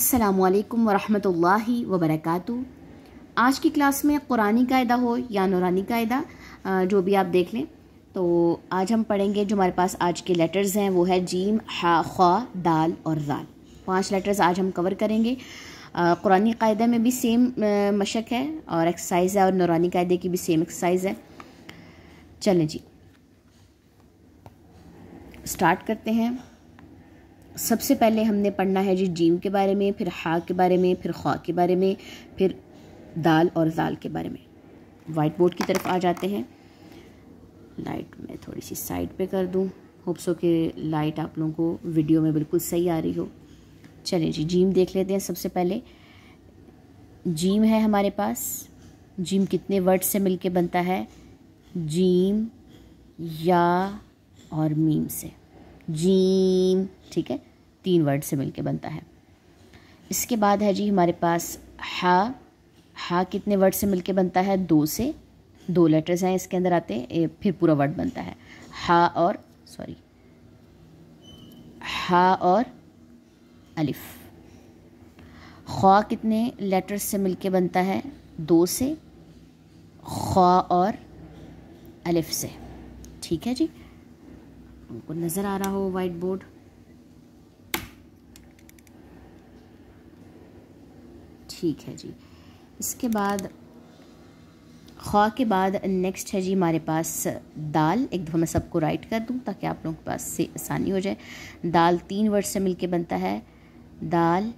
असलकम वरहमल वबरक आज की क्लास में कुरानी कायदा हो या नौरानी कायदा जो भी आप देख लें तो आज हम पढ़ेंगे जो हमारे पास आज के लेटर्स हैं वो है जीम हा ख्वा दाल और जाल पांच लेटर्स आज हम कवर करेंगे कुरानी कायदे में भी सेम मशक है और एक्सरसाइज है और नौरानी कायदे की भी सेम एक्सरसाइज है चलें जी स्टार्ट करते हैं सबसे पहले हमने पढ़ना है जी जीम के बारे में फिर हा के बारे में फिर ख्वा के बारे में फिर दाल और दाल के बारे में वाइट बोर्ड की तरफ आ जाते हैं लाइट मैं थोड़ी सी साइड पे कर दूँ होप्सो के लाइट आप लोगों को वीडियो में बिल्कुल सही आ रही हो चलें जी जीम देख लेते हैं सबसे पहले जीम है हमारे पास जीम कितने वर्ड से मिलके बनता है जीम या और मीम से जीम ठीक है तीन वर्ड से मिलके बनता है इसके बाद है जी हमारे पास हा हा कितने वर्ड से मिलके बनता है दो से दो लेटर्स हैं इसके अंदर आते हैं फिर पूरा वर्ड बनता है हा और सॉरी हा और अलिफ ख्वा कितने लेटर्स से मिलके बनता है दो से ख्वा और अलिफ से ठीक है जी आप नज़र आ रहा हो वाइट बोर्ड ठीक है जी इसके बाद खा के बाद नेक्स्ट है जी हमारे पास दाल एक दफ़ा मैं सबको राइट कर दूं ताकि आप लोगों के पास से आसानी हो जाए दाल तीन वर्ड से मिलके बनता है दाल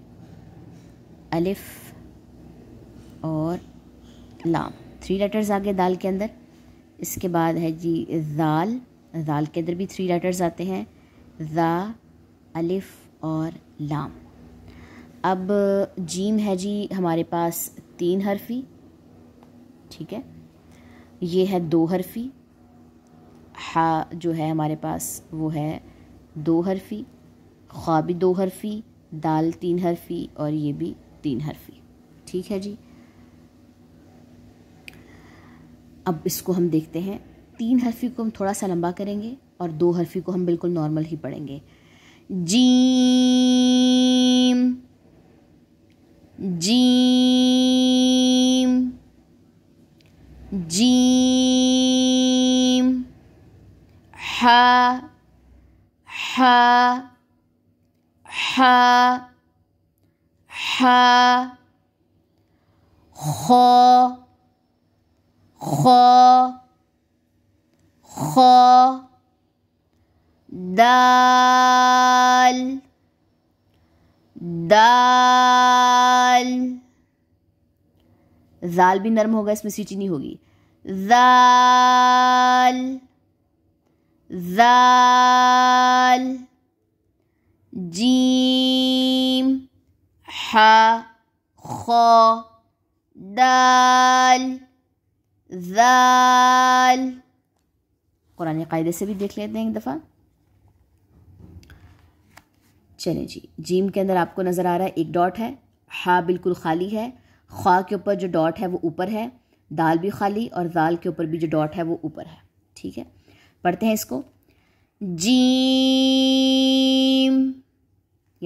अलिफ और लाम थ्री लेटर्स आ गए दाल के अंदर इसके बाद है जी दाल दाल के अंदर भी थ्री लेटर्स आते हैं दा अलिफ और लाम अब जीम है जी हमारे पास तीन हरफी ठीक है ये है दो हरफी हा जो है हमारे पास वो है दो हरफी ख्वा भी दो हरफी दाल तीन हरफी और ये भी तीन हरफी ठीक है जी अब इसको हम देखते हैं तीन हरफी को हम थोड़ा सा लंबा करेंगे और दो हरफी को हम बिल्कुल नॉर्मल ही पढ़ेंगे जीम जीम जीम हा हा ह ha kha kha ख दाल दाल जाल भी नरम होगा इसमें सीटी नहीं होगी जाल जाल जीम ह ख दाल जाल पुराने कायदे से भी देख लेते हैं एक दफ़ा चले जी जीम के अंदर आपको नज़र आ रहा है एक डॉट है हा बिल्कुल खाली है ख्वा के ऊपर जो डॉट है वो ऊपर है दाल भी खाली और दाल के ऊपर भी जो डॉट है वो ऊपर है ठीक है पढ़ते हैं इसको जीम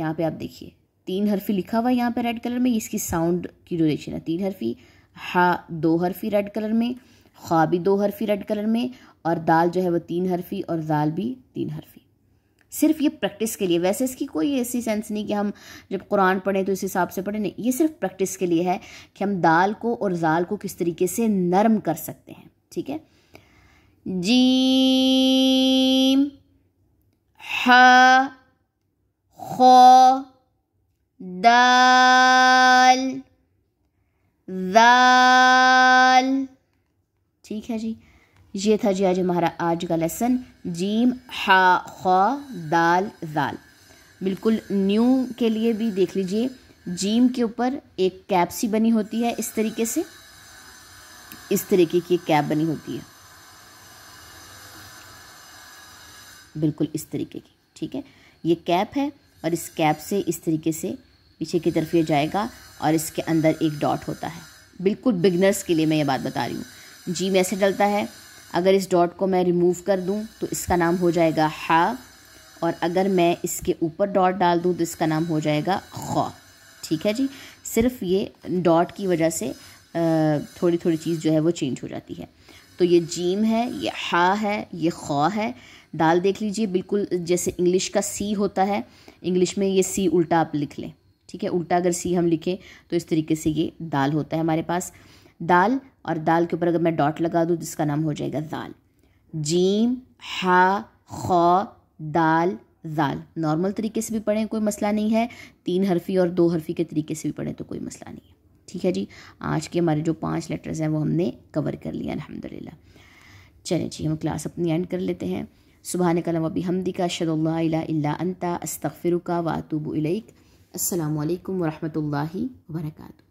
यहाँ पे आप देखिए तीन हरफी लिखा हुआ है यहाँ पे रेड कलर में इसकी साउंड की ड्यूरेशन है तीन हरफी हा दो हरफी रेड कलर में ख्वा भी दो हरफी रेड कलर में और दाल जो है वो तीन हरफी और दाल भी तीन हरफी सिर्फ ये प्रैक्टिस के लिए वैसे इसकी कोई ऐसी सेंस नहीं कि हम जब कुरान पढ़ें तो इस हिसाब से पढ़ें नहीं ये सिर्फ प्रैक्टिस के लिए है कि हम दाल को और जाल को किस तरीके से नरम कर सकते हैं ठीक है जीम हो दाल दाल ठीक है जी ये था जी आज हमारा आज का लेसन जीम हा खा दाल दाल बिल्कुल न्यू के लिए भी देख लीजिए जीम के ऊपर एक कैप सी बनी होती है इस तरीके से इस तरीके की कैप बनी होती है बिल्कुल इस तरीके की ठीक है ये कैप है और इस कैप से इस तरीके से पीछे की तरफ ये जाएगा और इसके अंदर एक डॉट होता है बिल्कुल बिगनर्स के लिए मैं ये बात बता रही हूँ जीम ऐसे डलता है अगर इस डॉट को मैं रिमूव कर दूं तो इसका नाम हो जाएगा हा और अगर मैं इसके ऊपर डॉट डाल दूं तो इसका नाम हो जाएगा खा ठीक है जी सिर्फ ये डॉट की वजह से थोड़ी थोड़ी चीज़ जो है वो चेंज हो जाती है तो ये जीम है ये हा है ये ख़ा है दाल देख लीजिए बिल्कुल जैसे इंग्लिश का सी होता है इंग्लिश में ये सी उल्टा आप लिख लें ठीक है उल्टा अगर सी हम लिखें तो इस तरीके से ये दाल होता है हमारे पास दाल और दाल के ऊपर अगर मैं डॉट लगा दूँ तो इसका नाम हो जाएगा दाल जीम हा खौ दाल दाल नॉर्मल तरीके से भी पढ़ें कोई मसला नहीं है तीन हरफी और दो हरफी के तरीके से भी पढ़ें तो कोई मसला नहीं है ठीक है जी आज के हमारे जो पांच लेटर्स हैं वो हमने कवर कर लिए अल्हम्दुलिल्लाह चलें जी हम क्लास अपनी एंड कर लेते हैं सुबह कलम अभी हमदी का शदल्ला अंता अस्तफ़िर का वातुब अल्लाम ला वरक़ा